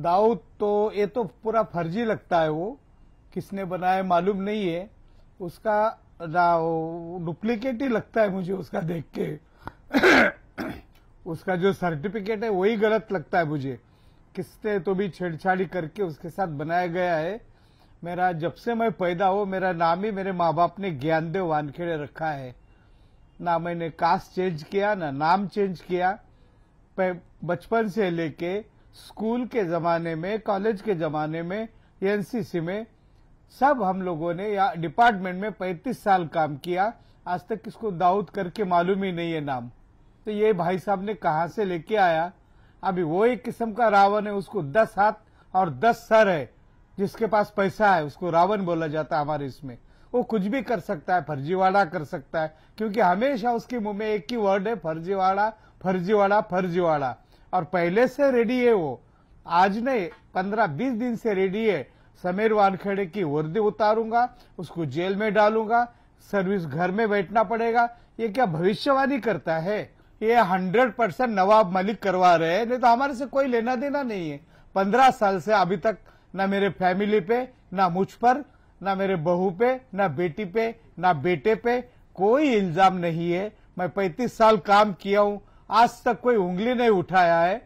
दाऊद तो ये तो पूरा फर्जी लगता है वो किसने बनाया मालूम नहीं है उसका डुप्लीकेट ही लगता है मुझे उसका देख के उसका जो सर्टिफिकेट है वही गलत लगता है मुझे किसने तो भी छेड़छाड़ी करके उसके साथ बनाया गया है मेरा जब से मैं पैदा हो मेरा नाम ही मेरे माँ बाप ने ज्ञानदेव वानखेड़े रखा है ना मैंने कास्ट चेंज किया ना नाम चेंज किया बचपन से लेके स्कूल के ज़माने में कॉलेज के ज़माने में एनसीसी में सब हम लोगों ने या डिपार्टमेंट में 35 साल काम किया आज तक किसको दाऊद करके मालूम ही नहीं है नाम तो ये भाई साहब ने कहा से लेके आया अभी वो एक किस्म का रावण है उसको दस हाथ और दस सर है जिसके पास पैसा है उसको रावण बोला जाता है हमारे इसमें वो कुछ भी कर सकता है फर्जीवाड़ा कर सकता है क्योंकि हमेशा उसके मुंह में एक ही वर्ड है फर्जीवाड़ा फर्जीवाड़ा फर्जीवाड़ा और पहले से रेडी है वो आज नहीं पंद्रह बीस दिन से रेडी है समीर वानखेड़े की वर्दी उतारूंगा उसको जेल में डालूंगा सर्विस घर में बैठना पड़ेगा ये क्या भविष्यवाणी करता है ये हंड्रेड परसेंट नवाब मलिक करवा रहे हैं नहीं तो हमारे से कोई लेना देना नहीं है पंद्रह साल से अभी तक ना मेरे फैमिली पे ना मुझ पर ना मेरे बहू पे ना बेटी पे ना बेटे पे कोई इल्जाम नहीं है मैं पैंतीस साल काम किया हूं आज तक कोई उंगली नहीं उठाया है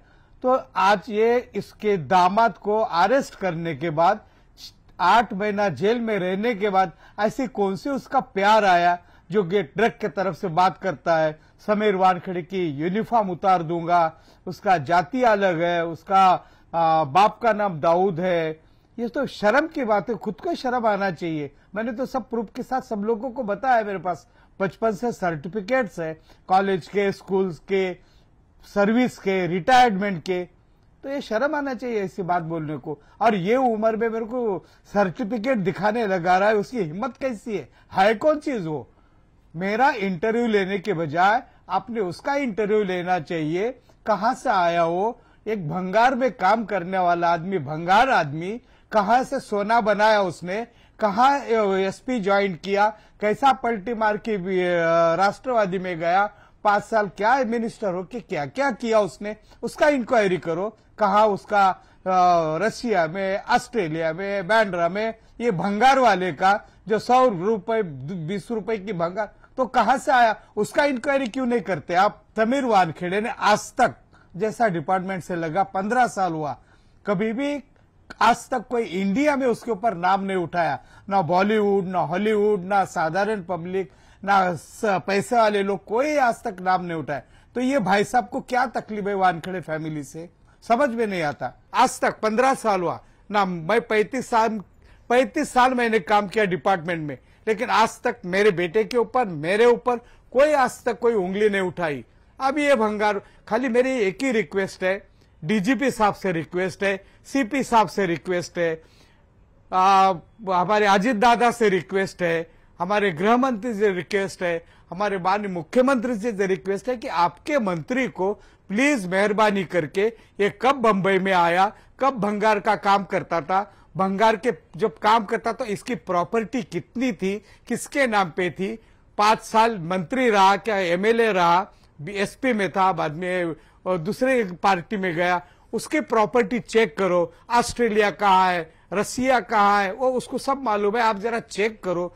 तो आज ये इसके दामाद को अरेस्ट करने के बाद आठ महीना जेल में रहने के बाद ऐसी कौन सी उसका प्यार आया जो गेट ड्रग के तरफ से बात करता है समीर वानखेड़े की यूनिफॉर्म उतार दूंगा उसका जाति अलग है उसका आ, बाप का नाम दाऊद है ये तो शर्म की बात है खुद को शर्म आना चाहिए मैंने तो सब प्रूफ के साथ सब लोगों को बताया मेरे पास बचपन से सर्टिफिकेट्स है कॉलेज के स्कूल्स के सर्विस के रिटायरमेंट के तो ये शर्म आना चाहिए ऐसी बात बोलने को और ये उम्र में मेरे को सर्टिफिकेट दिखाने लगा रहा है उसकी हिम्मत कैसी है है कौन चीज वो मेरा इंटरव्यू लेने के बजाय आपने उसका इंटरव्यू लेना चाहिए कहाँ से आया वो एक भंगार में काम करने वाला आदमी भंगार आदमी कहाँ से सोना बनाया उसने कहा एसपी ज्वाइन किया कैसा पलटी मार के राष्ट्रवादी में गया पांच साल क्या मिनिस्टर हो के क्या क्या किया उसने उसका इंक्वायरी करो कहा उसका रशिया में ऑस्ट्रेलिया में बैंड्रा में ये भंगार वाले का जो सौ रुपए बीस रुपए की भंगार तो कहा से आया उसका इंक्वायरी क्यों नहीं करते आप तमीर वानखेड़े ने आज तक जैसा डिपार्टमेंट से लगा पंद्रह साल हुआ कभी भी आज तक कोई इंडिया में उसके ऊपर नाम नहीं उठाया ना बॉलीवुड ना हॉलीवुड ना साधारण पब्लिक ना पैसे वाले लोग कोई आज तक नाम नहीं उठाया तो ये भाई साहब को क्या तकलीफ है वानखेड़े फैमिली से समझ में नहीं आता आज तक पंद्रह साल हुआ ना मैं पैंतीस साल पैंतीस साल मैंने काम किया डिपार्टमेंट में लेकिन आज तक मेरे बेटे के ऊपर मेरे ऊपर कोई आज तक कोई उंगली नहीं उठाई अब ये भंगार खाली मेरी एक ही रिक्वेस्ट है डीजीपी साहब से रिक्वेस्ट है सीपी साहब से रिक्वेस्ट है आ, हमारे अजित दादा से रिक्वेस्ट है हमारे गृह मंत्री से रिक्वेस्ट है हमारे माननीय मुख्यमंत्री से रिक्वेस्ट है कि आपके मंत्री को प्लीज मेहरबानी करके ये कब बंबई में आया कब भंगार का काम करता था भंगार के जब काम करता तो इसकी प्रॉपर्टी कितनी थी किसके नाम पे थी पांच साल मंत्री रहा क्या एमएलए रहा बीएसपी में था बाद में और दूसरे पार्टी में गया उसके प्रॉपर्टी चेक करो ऑस्ट्रेलिया कहा है रसिया कहा है वो उसको सब मालूम है आप जरा चेक करो